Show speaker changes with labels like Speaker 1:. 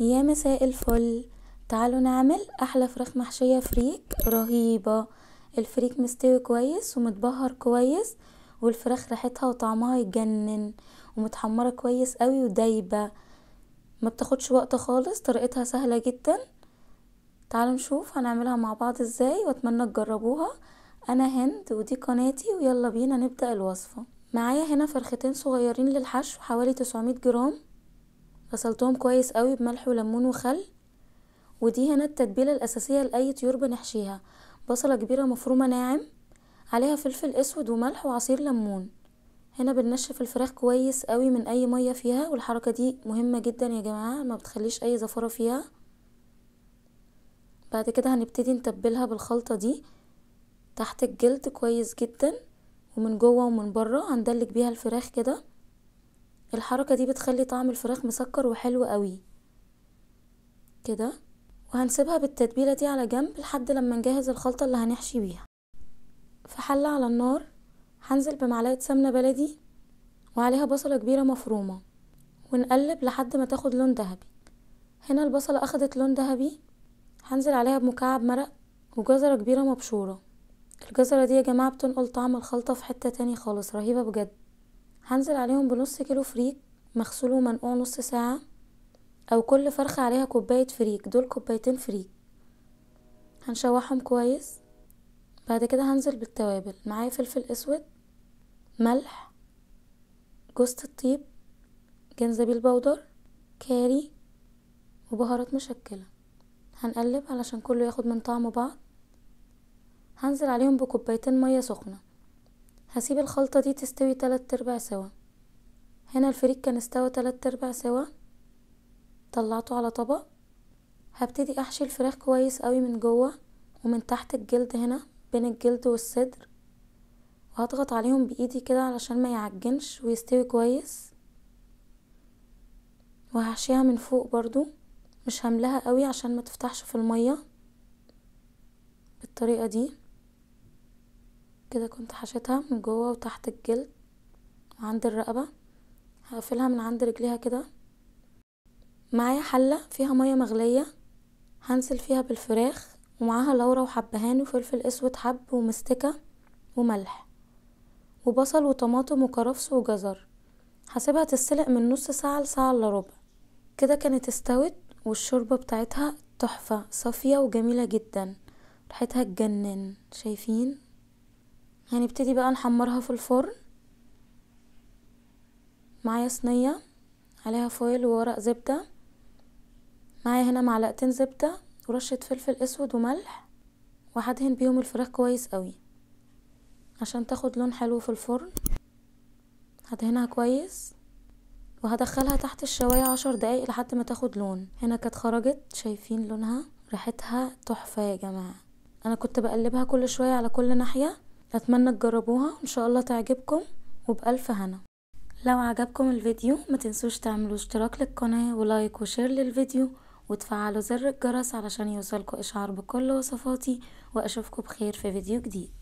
Speaker 1: يا مساء الفل تعالوا نعمل احلى فراخ محشية فريك رهيبة الفريك مستوي كويس ومتبهر كويس والفراخ ريحتها وطعمها يتجنن ومتحمرة كويس قوي ودايبة ما بتاخدش وقت خالص طريقتها سهلة جدا تعالوا نشوف هنعملها مع بعض ازاي واتمنى تجربوها انا هند ودي قناتي ويلا بينا نبدأ الوصفة معايا هنا فرختين صغيرين للحشو حوالي 900 جرام غسلتهم كويس قوي بملح وليمون وخل ودي هنا التتبيله الاساسيه لاي طيور بنحشيها بصله كبيره مفرومه ناعم عليها فلفل اسود وملح وعصير ليمون هنا بننشف الفراخ كويس قوي من اي ميه فيها والحركه دي مهمه جدا يا جماعه ما بتخليش اي زفره فيها بعد كده هنبتدي نتبلها بالخلطه دي تحت الجلد كويس جدا ومن جوه ومن بره هندلك بيها الفراخ كده الحركة دي بتخلي طعم الفراخ مسكر وحلو قوي كده وهنسيبها بالتتبيلة دي على جنب لحد لما نجهز الخلطة اللي هنحشي بيها في حلة على النار هنزل بمعلقة سمنة بلدي وعليها بصلة كبيرة مفرومة ونقلب لحد ما تاخد لون دهبي هنا البصلة اخدت لون دهبي هنزل عليها بمكعب مرق وجزرة كبيرة مبشورة الجزرة دي يا جماعة بتنقل طعم الخلطة في حتة تاني خالص رهيبة بجد هنزل عليهم بنص كيلو فريك مغسول ومنقوع نص ساعة او كل فرخة عليها كوباية فريك دول كوبايتين فريك هنشوحهم كويس بعد كده هنزل بالتوابل معايا فلفل اسود ملح جوزة الطيب جنزبيل بودر كاري وبهارات مشكلة هنقلب علشان كله ياخد من طعم بعض هنزل عليهم بكوبايتين مية سخنة هسيب الخلطة دي تستوي تلات ارباع سوا هنا الفريك كان استوى تلات ارباع سوا طلعته على طبق هبتدي احشي الفراخ كويس قوي من جوه ومن تحت الجلد هنا بين الجلد والصدر وهضغط عليهم بايدي كده علشان ما يعجنش ويستوي كويس وهحشيها من فوق برضو مش هملاها قوي عشان ما تفتحش في المية بالطريقة دي كده كنت حشيتها من جوه وتحت الجلد وعند الرقبة هقفلها من عند رجليها كده معايا حلة فيها مية مغلية هنزل فيها بالفراخ ومعاها لورا وحبهان وفلفل اسود حب ومستكة وملح وبصل وطماطم وكرفس وجزر هسيبها تتسلق من نص ساعة لساعة الا ربع كده كانت استوت والشوربة بتاعتها تحفة صافية وجميلة جدا ريحتها تجنن شايفين هنبتدي بقى نحمرها في الفرن معايا صينية عليها فويل وورق زبدة معايا هنا معلقتين زبدة ورشة فلفل اسود وملح وهدهن بيهم الفراخ كويس قوي عشان تاخد لون حلو في الفرن هدهنها كويس وهدخلها تحت الشواية عشر دقايق لحد ما تاخد لون هنا كانت خرجت شايفين لونها ريحتها تحفة يا جماعة انا كنت بقلبها كل شوية على كل ناحية اتمنى تجربوها وان شاء الله تعجبكم وبالف هنا لو عجبكم الفيديو ما تنسوش تعملوا اشتراك للقناة ولايك وشير للفيديو وتفعلوا زر الجرس علشان يوصلكوا اشعار بكل وصفاتي واشوفكم بخير في فيديو جديد